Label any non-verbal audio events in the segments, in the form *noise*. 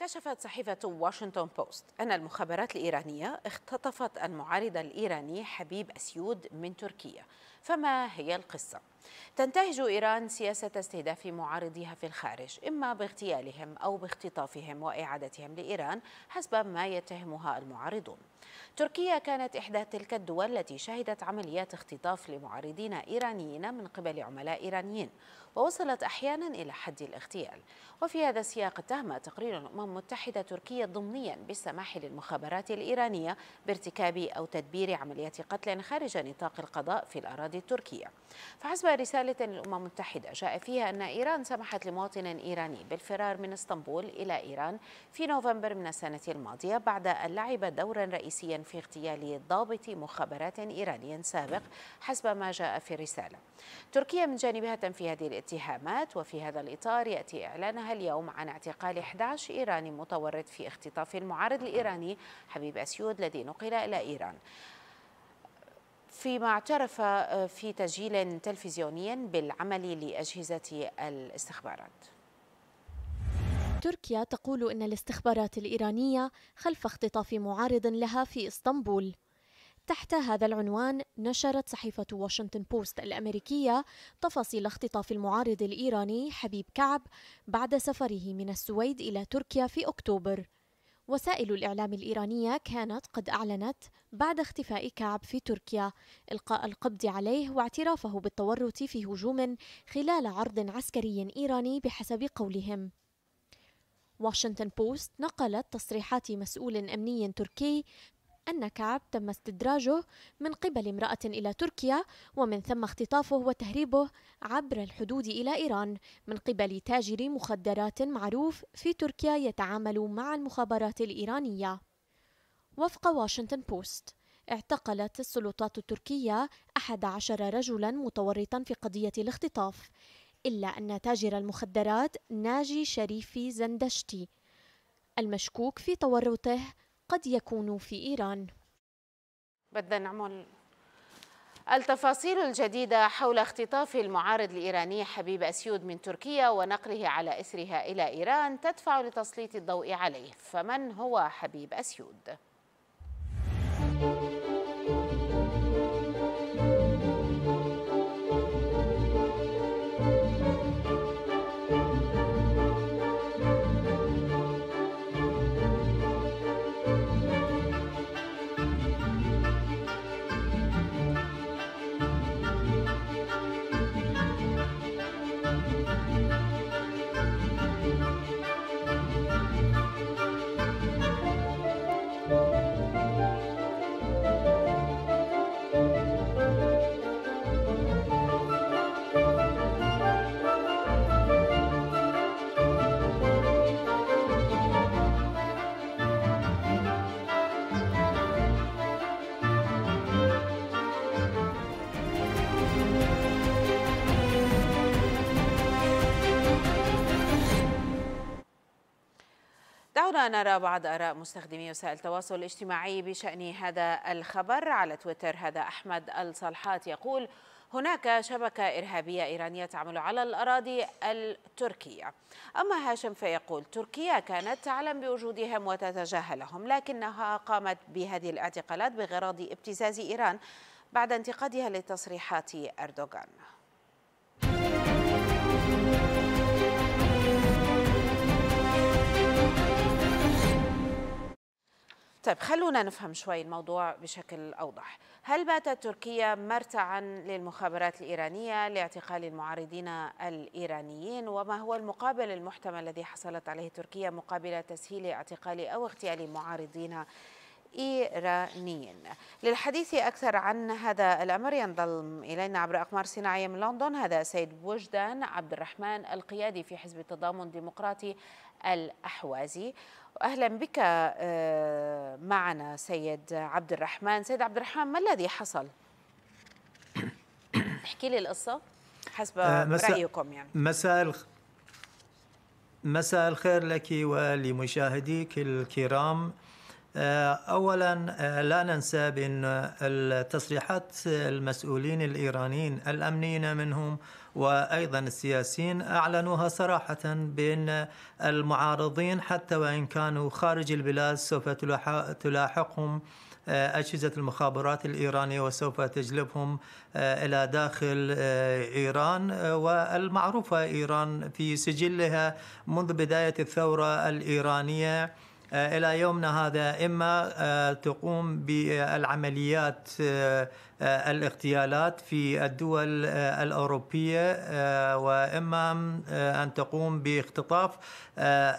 كشفت صحيفة واشنطن بوست أن المخابرات الإيرانية اختطفت المعارض الإيراني حبيب أسيود من تركيا فما هي القصة؟ تنتهج إيران سياسة استهداف معارضيها في الخارج إما باغتيالهم أو باختطافهم وإعادتهم لإيران حسب ما يتهمها المعارضون تركيا كانت إحدى تلك الدول التي شهدت عمليات اختطاف لمعارضين إيرانيين من قبل عملاء إيرانيين ووصلت أحيانا إلى حد الاغتيال وفي هذا السياق اتهم تقرير الأمم المتحدة تركيا ضمنيا بالسماح للمخابرات الإيرانية بارتكاب أو تدبير عمليات قتل خارج نطاق القضاء في الأراضي التركية فحسب رسالة للأمم المتحدة جاء فيها أن إيران سمحت لمواطن إيراني بالفرار من اسطنبول إلى إيران في نوفمبر من السنة الماضية بعد أن لعب دورا رئيسيا رئيسيا في اغتيال ضابط مخابرات إيراني سابق حسب ما جاء في الرسالة تركيا من جانبها تنفي هذه الاتهامات وفي هذا الإطار يأتي إعلانها اليوم عن اعتقال 11 إيراني متورط في اختطاف المعارض الإيراني حبيب أسيود الذي نقل إلى إيران فيما اعترف آه، في تسجيل تلفزيوني بالعمل لأجهزة الاستخبارات تركيا تقول ان الاستخبارات الايرانيه خلف اختطاف معارض لها في اسطنبول تحت هذا العنوان نشرت صحيفة واشنطن بوست الأمريكية تفاصيل اختطاف المعارض الإيراني حبيب كعب بعد سفره من السويد إلى تركيا في أكتوبر. وسائل الإعلام الإيرانية كانت قد أعلنت بعد اختفاء كعب في تركيا إلقاء القبض عليه واعترافه بالتورط في هجوم خلال عرض عسكري إيراني بحسب قولهم. واشنطن بوست نقلت تصريحات مسؤول أمني تركي أن كعب تم استدراجه من قبل امرأة إلى تركيا ومن ثم اختطافه وتهريبه عبر الحدود إلى إيران من قبل تاجر مخدرات معروف في تركيا يتعامل مع المخابرات الإيرانية. وفق واشنطن بوست اعتقلت السلطات التركية 11 رجلا متورطا في قضية الاختطاف إلا أن تاجر المخدرات ناجي شريفي زندشتي المشكوك في تورطه قد يكون في إيران بدنا نعمل التفاصيل الجديدة حول اختطاف المعارض الإيراني حبيب أسيود من تركيا ونقله على إثرها إلى إيران تدفع لتسليط الضوء عليه فمن هو حبيب أسيود؟ نرى بعض آراء مستخدمي وسائل التواصل الاجتماعي بشأن هذا الخبر على تويتر هذا أحمد الصلحات يقول هناك شبكة إرهابية إيرانية تعمل على الأراضي التركية أما هاشم فيقول تركيا كانت تعلم بوجودهم وتتجاهلهم لكنها قامت بهذه الاعتقالات بغرض ابتزاز إيران بعد انتقادها لتصريحات أردوغان طيب خلونا نفهم شوي الموضوع بشكل أوضح هل باتت تركيا مرتعا للمخابرات الإيرانية لاعتقال المعارضين الإيرانيين وما هو المقابل المحتمل الذي حصلت عليه تركيا مقابل تسهيل اعتقال أو اغتيال معارضين إيرانيين للحديث أكثر عن هذا الأمر ينضم إلينا عبر أقمار صناعية من لندن هذا سيد بوجدان عبد الرحمن القيادي في حزب التضامن الديمقراطي الأحوازي أهلا بك آه، معنا سيد عبد الرحمن سيد عبد الرحمن ما الذي حصل؟ *coughs* احكي لي القصة حسب آه، رأيكم يعني مساء مساء الخير لك ولمشاهديك الكرام آه، اولا آه، لا ننسى بان التصريحات المسؤولين الايرانيين الامنيين منهم وايضا السياسيين اعلنوها صراحه بان المعارضين حتى وان كانوا خارج البلاد سوف تلاحقهم آه، أجهزة المخابرات الإيرانية وسوف تجلبهم إلى داخل إيران والمعروفة إيران في سجلها منذ بداية الثورة الإيرانية آه، الى يومنا هذا اما آه، تقوم بالعمليات آه، الاغتيالات في الدول الاوروبيه واما ان تقوم باختطاف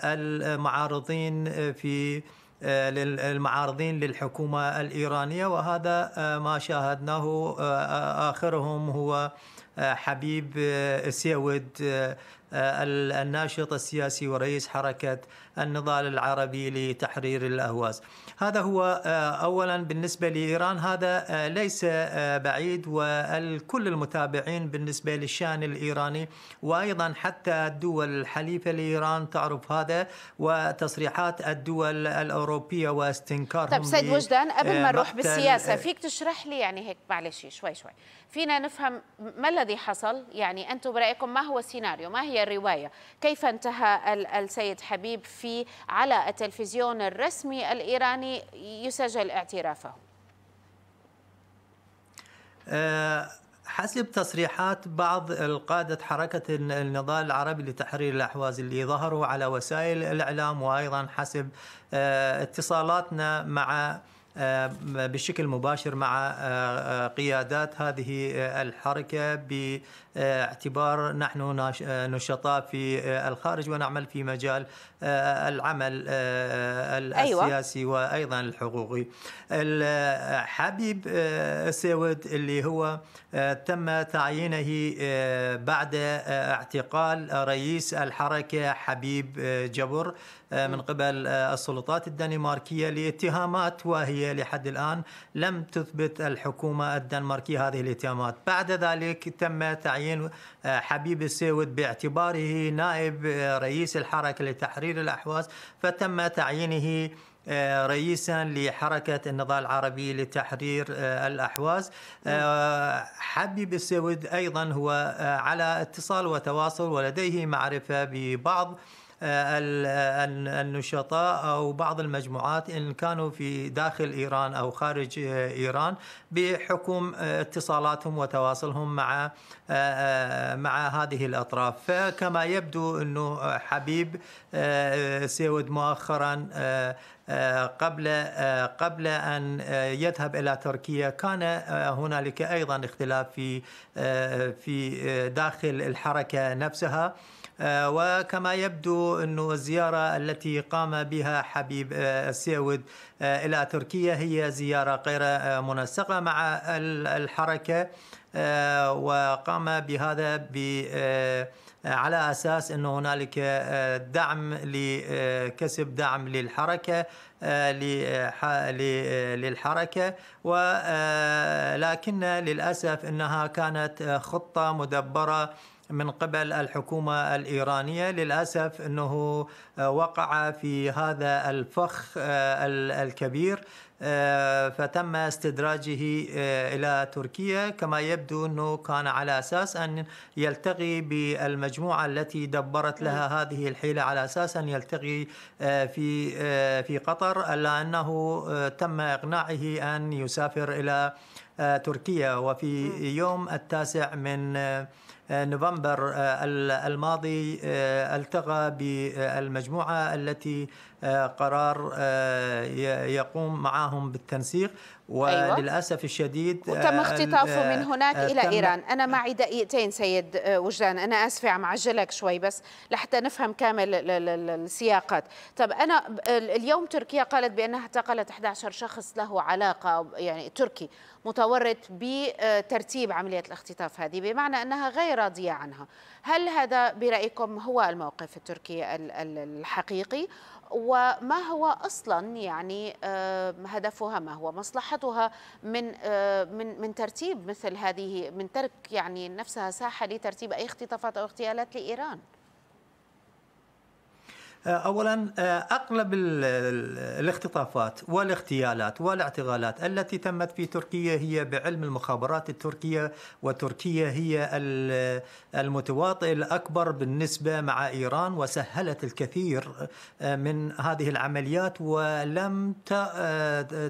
المعارضين في المعارضين للحكومه الايرانيه وهذا ما شاهدناه اخرهم هو حبيب سيود آه، الناشط السياسي ورئيس حركة النضال العربي لتحرير الأهواز هذا هو آه، أولا بالنسبة لإيران هذا آه، ليس بعيد وكل المتابعين بالنسبة للشأن الإيراني وأيضا حتى الدول الحليفة لإيران تعرف هذا وتصريحات الدول الأوروبية واستنكارهم طيب سيد وجدان قبل ما نروح بالسياسة فيك تشرح لي يعني هيك معلش شوي شوي فينا نفهم ما الذي حصل يعني أنتم برأيكم ما هو السيناريو ما هي الرواية كيف انتهى السيد حبيب في على التلفزيون الرسمي الإيراني يسجل اعترافه آه، حسب تصريحات بعض القادة حركة النضال العربي لتحرير الأحواز اللي ظهروا على وسائل الإعلام وأيضا حسب آه، اتصالاتنا مع آه، بشكل مباشر مع آه، آه، قيادات هذه الحركة باعتبار نحن نشطاء في الخارج ونعمل في مجال العمل أيوة. السياسي أيوة. وأيضا الحقوقي حبيب سيود اللي هو تم تعيينه بعد اعتقال رئيس الحركة حبيب جبر آه، من قبل آه، السلطات الدنماركية لاتهامات وهي لحد الآن لم تثبت الحكومة الدنماركية هذه الاتهامات بعد ذلك تم تعيين آه، حبيب السيود باعتباره نائب رئيس الحركة لتحرير الأحواز فتم تعيينه رئيسا لحركة النضال العربي لتحرير الأحواز حبيب السيود أيضا هو على اتصال وتواصل ولديه معرفة ببعض آه، آه، النشطاء أو بعض المجموعات إن كانوا في داخل إيران أو خارج آه، إيران بحكم اتصالاتهم وتواصلهم مع مع هذه الأطراف فكما يبدو أنه حبيب سيود مؤخرا آه، قبل آه، قبل ان آه، يذهب الى تركيا كان هنالك ايضا اختلاف في في داخل الحركه نفسها وكما يبدو أن الزيارة التي قام بها حبيب السيود إلى تركيا هي زيارة غير منسقة مع الحركة وقام بهذا ب آه، على اساس انه هنالك آه، دعم لكسب دعم للحركه آه، للحركه ولكن للاسف انها كانت خطه مدبره من قبل الحكومة الإيرانية للأسف أنه وقع في هذا الفخ الكبير آه، فتم استدراجه آه، إلى تركيا كما يبدو أنه كان على أساس أن يلتقي بالمجموعة التي دبرت لها هذه الحيلة على أساس أن يلتقي آه، في في قطر ألا أنه تم إقناعه أن يسافر إلى تركيا وفي يوم التاسع من نوفمبر آه، الماضي آه، التغى بالمجموعة التي آه، قرار يقوم معهم بالتنسيق أيوة. وللاسف أيوة. الشديد وتم آه، اختطافه من هناك آه، الى ايران انا معي دقيقتين سيد آه، وجدان انا اسفه عم عجلك شوي بس لحتى نفهم كامل السياقات طب انا اليوم تركيا قالت بانها اعتقلت 11 شخص له علاقه يعني تركي متورط بترتيب عمليه الاختطاف هذه بمعنى انها غير راضيه عنها هل هذا برايكم هو الموقف التركي الحقيقي وما هو اصلا يعني هدفها ما هو مصلحتها من من من ترتيب مثل هذه من ترك يعني نفسها ساحه لترتيب اي اختطافات او اغتيالات لايران آه، اولا آه، اغلب الاختطافات والاغتيالات والاعتقالات التي تمت في تركيا هي بعلم المخابرات التركيه وتركيا هي المتواطئ الاكبر بالنسبه مع ايران وسهلت الكثير آه، من هذه العمليات ولم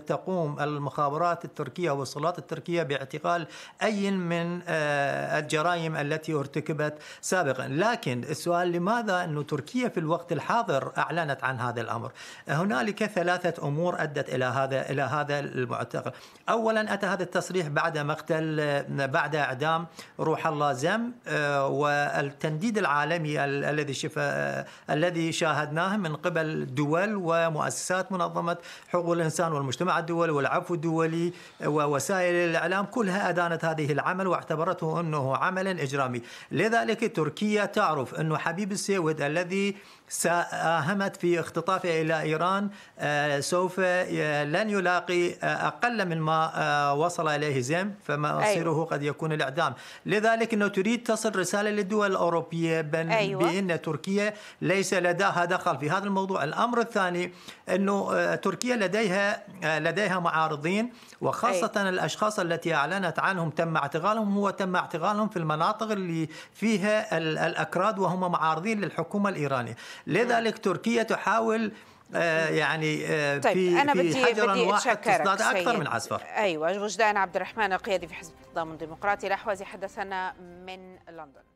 تقوم المخابرات التركيه والسلطات التركيه باعتقال اي من الجرائم التي ارتكبت سابقا لكن السؤال لماذا أن تركيا في الوقت الحالي الحاضر اعلنت عن هذا الامر. هنالك ثلاثه امور ادت الى هذا الى هذا المعتقل. اولا اتى هذا التصريح بعد مقتل بعد اعدام روح الله زم آه، والتنديد العالمي الذي شف آه، الذي شاهدناه من قبل دول ومؤسسات منظمه حقوق الانسان والمجتمع الدولي والعفو الدولي آه، ووسائل الاعلام كلها ادانت هذه العمل واعتبرته انه عملا اجرامي. لذلك تركيا تعرف انه حبيب السيود الذي ساهمت في اختطافه إلى إيران آه، سوف آه، لن يلاقي آه، أقل من ما وصل إليه زيم فمصيره أيوة. قد يكون الإعدام لذلك أنه تريد تصل رسالة للدول الأوروبية بأن, أيوة. بأن تركيا ليس لديها دخل في هذا الموضوع الأمر الثاني أنه تركيا لديها لديها معارضين وخاصة أيوة. الأشخاص التي أعلنت عنهم تم اعتقالهم هو تم اعتقالهم في المناطق اللي فيها الأكراد وهم معارضين للحكومة الإيرانية لذلك تركيا تحاول آه، يعني آه، طيب في أنا في بدي في حجر بدي واحد تصطاد أكثر من عصفور أيوة وجدان عبد الرحمن القيادي في حزب التضامن الديمقراطي الأحوازي حدثنا من لندن